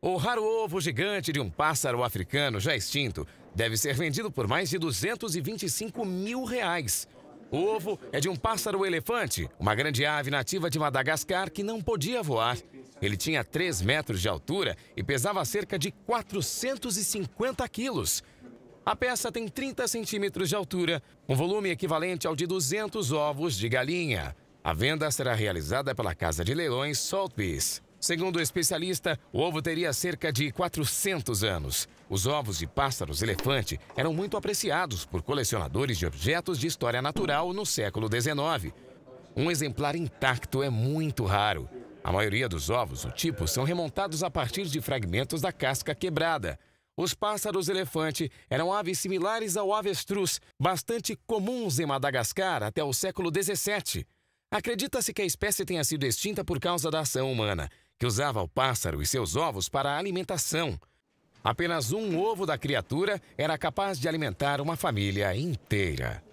O raro ovo gigante de um pássaro africano já extinto deve ser vendido por mais de 225 mil reais. O ovo é de um pássaro-elefante, uma grande ave nativa de Madagascar que não podia voar. Ele tinha 3 metros de altura e pesava cerca de 450 quilos. A peça tem 30 centímetros de altura, um volume equivalente ao de 200 ovos de galinha. A venda será realizada pela Casa de Leilões Sotheby's. Segundo o especialista, o ovo teria cerca de 400 anos. Os ovos de pássaros elefante eram muito apreciados por colecionadores de objetos de história natural no século XIX. Um exemplar intacto é muito raro. A maioria dos ovos do tipo são remontados a partir de fragmentos da casca quebrada. Os pássaros elefante eram aves similares ao avestruz, bastante comuns em Madagascar até o século XVII. Acredita-se que a espécie tenha sido extinta por causa da ação humana que usava o pássaro e seus ovos para a alimentação. Apenas um ovo da criatura era capaz de alimentar uma família inteira.